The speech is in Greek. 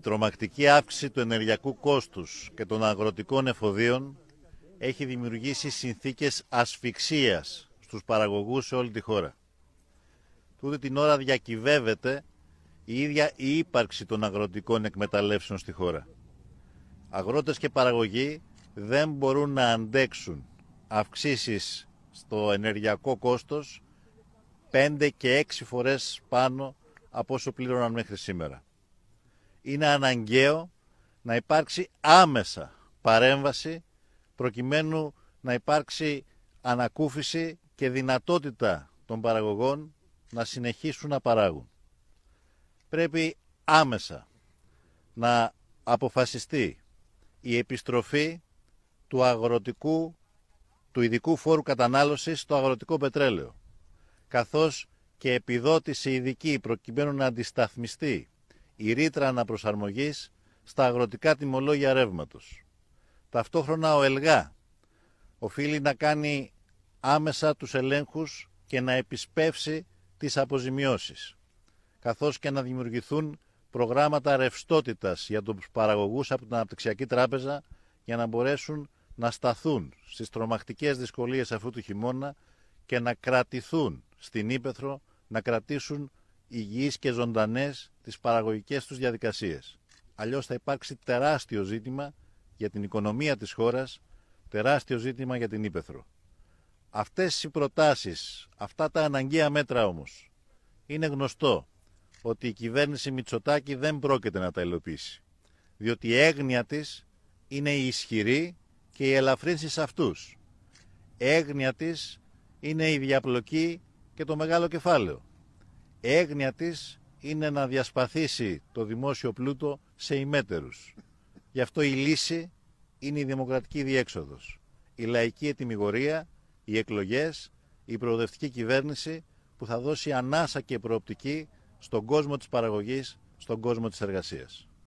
Η τρομακτική αύξηση του ενεργειακού κόστους και των αγροτικών εφοδίων έχει δημιουργήσει συνθήκες ασφυξίας στους παραγωγούς σε όλη τη χώρα. Τούτη την ώρα διακυβεύεται η ίδια η ύπαρξη των αγροτικών εκμεταλλεύσεων στη χώρα. Αγρότες και παραγωγοί δεν μπορούν να αντέξουν αυξήσεις στο ενεργειακό κόστος 5 και 6 φορές πάνω από όσο πλήρωναν μέχρι σήμερα είναι αναγκαίο να υπάρξει άμεσα παρέμβαση προκειμένου να υπάρξει ανακούφιση και δυνατότητα των παραγωγών να συνεχίσουν να παράγουν. Πρέπει άμεσα να αποφασιστεί η επιστροφή του αγροτικού, του ειδικού φόρου κατανάλωσης στο αγροτικό πετρέλαιο, καθώς και επιδότηση ειδική προκειμένου να αντισταθμιστεί η ρήτρα αναπροσαρμογής στα αγροτικά τιμολόγια ρεύματος. Ταυτόχρονα ο ΕΛΓΑ οφείλει να κάνει άμεσα τους ελέγχους και να επισπεύσει τις αποζημιώσεις, καθώς και να δημιουργηθούν προγράμματα ρευστότητας για τους παραγωγούς από την Αναπτυξιακή Τράπεζα για να μπορέσουν να σταθούν στις τρομακτικές δυσκολίες αυτού του χειμώνα και να κρατηθούν στην Ήπεθρο, να κρατήσουν υγιείς και ζωντανές τις παραγωγικές τους διαδικασίες. Αλλιώς θα υπάρξει τεράστιο ζήτημα για την οικονομία της χώρας, τεράστιο ζήτημα για την Ήπεθρο. Αυτές οι προτάσεις, αυτά τα αναγκαία μέτρα όμως, είναι γνωστό ότι η κυβέρνηση Μητσοτάκη δεν πρόκειται να τα υλοποιήσει, διότι η έγνοια της είναι η ισχυρή και η σε αυτούς. Έγνοια της είναι η διαπλοκή και το μεγάλο κεφάλαιο έγνοια της είναι να διασπαθήσει το δημόσιο πλούτο σε ημέτερους. Γι' αυτό η λύση είναι η δημοκρατική διέξοδος. Η λαϊκή ετοιμιγορία, οι εκλογές, η προοδευτική κυβέρνηση που θα δώσει ανάσα και προοπτική στον κόσμο της παραγωγής, στον κόσμο της εργασίας.